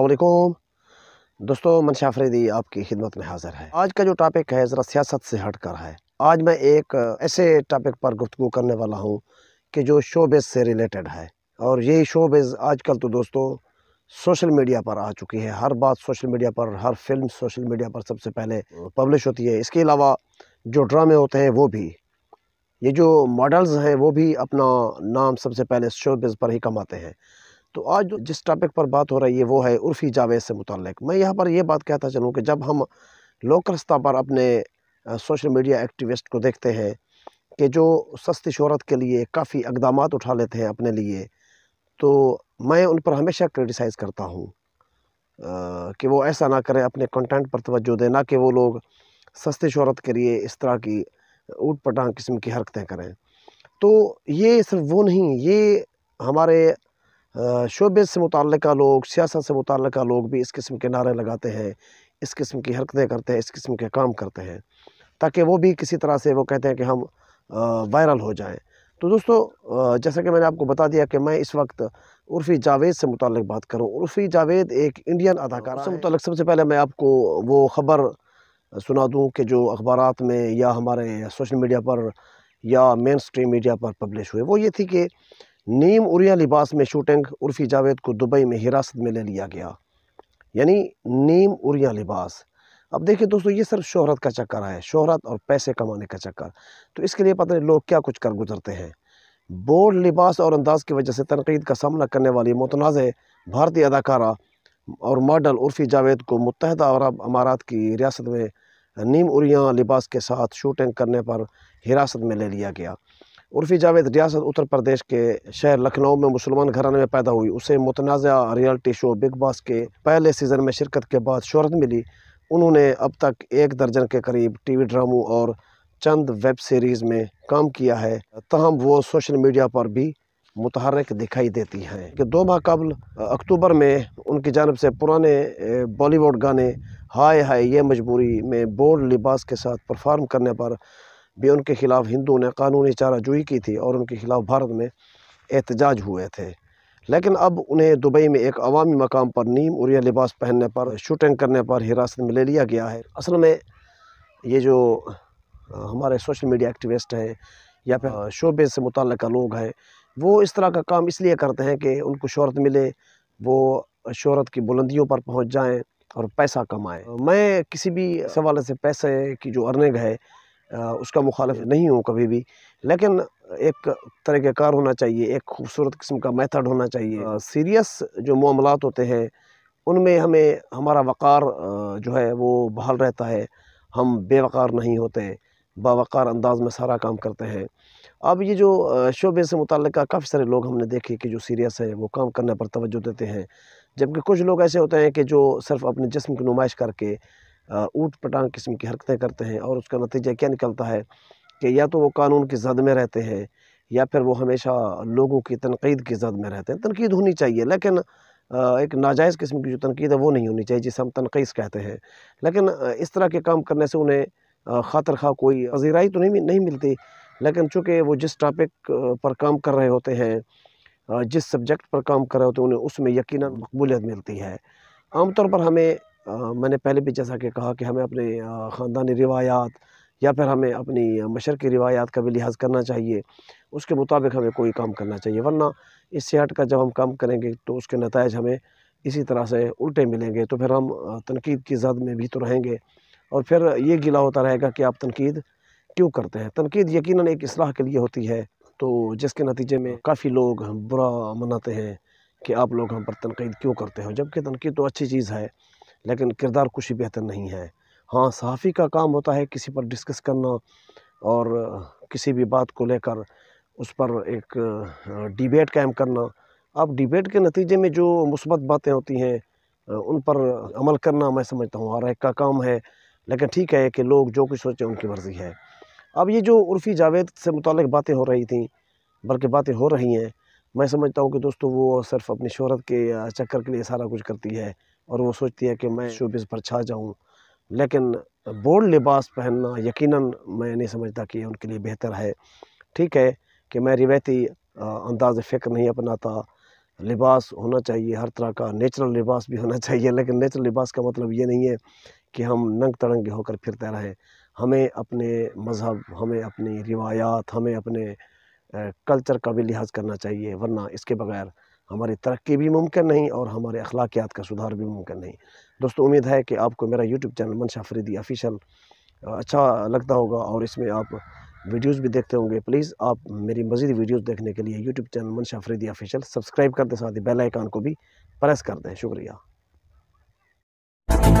अलकुम दोस्तों मनशा अफरीदी आपकी खिदमत में हाज़िर है आज का जो टॉपिक है ज़रा सियासत से हट कर है आज मैं एक ऐसे टॉपिक पर गुफ्तु करने वाला हूँ कि जो शोबेज से रिलेटेड है और यही शोबेज आजकल तो दोस्तों सोशल मीडिया पर आ चुकी है हर बात सोशल मीडिया पर हर फिल्म सोशल मीडिया पर सबसे पहले पब्लिश हाँ। होती है इसके अलावा जो ड्रामे होते हैं वो भी ये जो मॉडल्स हैं वो भी अपना नाम सबसे पहले शोबिज़ पर ही कमाते हैं तो आज जिस टॉपिक पर बात हो रही है वो है उर्फ़ी जावेद से मुतलक मैं यहाँ पर यह बात कहता चलूँ कि जब हम लोकल स्तर पर अपने सोशल मीडिया एक्टिविस्ट को देखते हैं कि जो सस्ती शहरत के लिए काफ़ी इकदाम उठा लेते हैं अपने लिए तो मैं उन पर हमेशा क्रिटिसाइज़ करता हूँ कि वो ऐसा ना करें अपने कंटेंट पर तोज्जो दें ना कि वो लोग सस्ती शहरत के लिए इस तरह की ऊट पटांग किस्म की हरकतें करें तो ये सिर्फ वो नहीं ये हमारे शोबे से मुतल लोग सियासत से मुतल लोग भी इस किस्म के नारे लगाते हैं इस किस्म की हरकतें करते हैं इस किस्म के काम करते हैं ताकि वो भी किसी तरह से वो कहते हैं कि हम वायरल हो जाएं तो दोस्तों जैसा कि मैंने आपको बता दिया कि मैं इस वक्त उर्फ़ी जावेद से मुतल बात करूँ उर्फ़ी जावेद एक इंडियन अदाकार से मुतल सबसे पहले मैं आपको वो ख़बर सुना दूँ कि जो अखबार में या हमारे सोशल मीडिया पर या मेन स्ट्रीम मीडिया पर पब्लिश हुए वो ये थी कि नीम उरिया लिबास में शूटिंग उर्फी जावेद को दुबई में हिरासत में ले लिया गया यानी नीम उरिया लिबास अब देखिए दोस्तों ये सिर्फ शोहरत का चक्कर है शोहरत और पैसे कमाने का चक्कर तो इसके लिए पता नहीं लोग क्या कुछ कर गुजरते हैं बोर्ड लिबास और अंदाज की वजह से तनकीद का सामना करने वाली मुतनाज़ भारतीय अदाकारा और मॉडल उर्फी जावेद को मुतहदा अरब अमारात की रियासत में नीम उरिया लिबास के साथ शूटिंग करने पर हिरासत में ले लिया गया उर्फी जावेद रियासत उत्तर प्रदेश के शहर लखनऊ में मुसलमान घराने में पैदा हुई उसे मुतनाज़ रियलिटी शो बिग बॉस के पहले सीज़न में शिरकत के बाद शहरत मिली उन्होंने अब तक एक दर्जन के करीब टीवी ड्रामों और चंद वेब सीरीज़ में काम किया है तहम वो सोशल मीडिया पर भी मुतहरक दिखाई देती हैं कि दो माह कबल अक्टूबर में उनकी जानब से पुराने बॉलीवुड गाने हाय हाय ये मजबूरी में बोल्ड लिबास के साथ परफॉर्म करने पर भी उनके ख़िलाफ़ हिंदू ने कानूनी चाराजोई की थी और उनके ख़िलाफ़ भारत में एहतजाज हुए थे लेकिन अब उन्हें दुबई में एक अवामी मकाम पर नीम और यह लिबास पहनने पर शूटिंग करने पर हिरासत में ले लिया गया है असल में ये जो हमारे सोशल मीडिया एक्टिविस्ट हैं या फिर शोबे से मुतल लोग हैं वो इस तरह का काम इसलिए करते हैं कि उनको शोहरत मिले वो शोहरत की बुलंदियों पर पहुंच जाएं और पैसा कमाएं मैं किसी भी सवाल से पैसे की जो अर्निंग है उसका मुखालफ नहीं हूँ कभी भी लेकिन एक तरीक़ार होना चाहिए एक खूबसूरत किस्म का मेथड होना चाहिए सीरियस जो मामला होते हैं उनमें हमें हमारा वक़ार जो है वो बहाल रहता है हम बेवक़ार नहीं होते बावक़ार अंदाज़ में सारा काम करते हैं अब ये जो शोबे से मुतल काफ़ी सारे लोग हमने देखे कि जो सीरियस है वो काम करने पर तोज्जो देते हैं जबकि कुछ लोग ऐसे होते हैं कि जो सिर्फ अपने जिसम की नुमाइश करके ऊट पटांग किस्म की हरकतें करते हैं और उसका नतीजा क्या निकलता है कि या तो वो कानून की जद में रहते हैं या फिर वो हमेशा लोगों की तनकीद की जद में रहते हैं तनकीद होनी चाहिए लेकिन एक नाजायज़ किस्म की जो तनकीद है वो नहीं होनी चाहिए जिसे हम तनकीस कहते हैं लेकिन इस तरह के काम करने से उन्हें ख़ातर खा कोई पजीराई तो नहीं नहीं मिलती लेकिन चूँकि वो जिस टॉपिक पर काम कर रहे होते हैं जिस सब्जेक्ट पर काम कर रहे होते हैं उन्हें उसमें यकीन मकबूलियत मिलती है आमतौर पर हमें मैंने पहले भी जैसा कि कहा कि हमें अपने ख़ानदानी रिवायात या फिर हमें अपनी मशर की रिवायात का भी लिहाज करना चाहिए उसके मुताबिक हमें कोई काम करना चाहिए वरना इससे हट कर जब हम काम करेंगे तो उसके नतज हमें इसी तरह से उल्टे मिलेंगे तो फिर हम तनकीद की जद में भी तो रहेंगे और फिर ये गिला होता रहेगा कि आप तनकीद क्यों करते हैं तनकीद यकीन एक असलाह के लिए होती है तो जिसके नतीजे में काफ़ी लोग बुरा मनाते हैं कि आप लोग हम पर तनकीद क्यों करते हो जबकि तनकीद तो अच्छी चीज़ है लेकिन किरदार कुछ बेहतर नहीं है हाँ सहाफ़ी का काम होता है किसी पर डिस्कस करना और किसी भी बात को लेकर उस पर एक डिबेट कायम करना अब डिबेट के नतीजे में जो मुसबत बातें होती हैं उन पर अमल करना मैं समझता हूँ हर एक का काम है लेकिन ठीक है कि लोग जो कुछ सोचें उनकी मर्ज़ी है अब ये जो उर्फ़ी जावेद से मुतल बातें हो रही थी बल्कि बातें हो रही हैं मैं समझता हूँ कि दोस्तों वो सिर्फ अपनी शहरत के चक्कर के लिए सारा कुछ करती है और वो सोचती है कि मैं शोबिस पर छा जाऊँ लेकिन बोल्ड लिबास पहनना यकीनन मैं नहीं समझता कि उनके लिए बेहतर है ठीक है कि मैं रिवायती अंदाज फ़िक्र नहीं अपनाता लिबास होना चाहिए हर तरह का नेचुरल लिबास भी होना चाहिए लेकिन नेचुरल लिबास का मतलब ये नहीं है कि हम नंग तड़ंगे होकर फिरते रहें हमें अपने मज़हब हमें अपनी रिवायात हमें अपने कल्चर का भी लिहाज करना चाहिए वरना इसके बगैर हमारी तरक्की भी मुमकिन नहीं और हमारे अखलाकियात का सुधार भी मुमकिन नहीं दोस्तों उम्मीद है कि आपको मेरा यूट्यूब चैनल मनशा फरीदी ऑफिशियल अच्छा लगता होगा और इसमें आप वीडियोस भी देखते होंगे प्लीज़ आप मेरी मज़ीद वीडियोस देखने के लिए यूट्यूब चैनल मनशा फरीदी ऑफिशियल सब्सक्राइब कर दें साथ ही बेल आइकान को भी प्रेस कर दें शुक्रिया なんで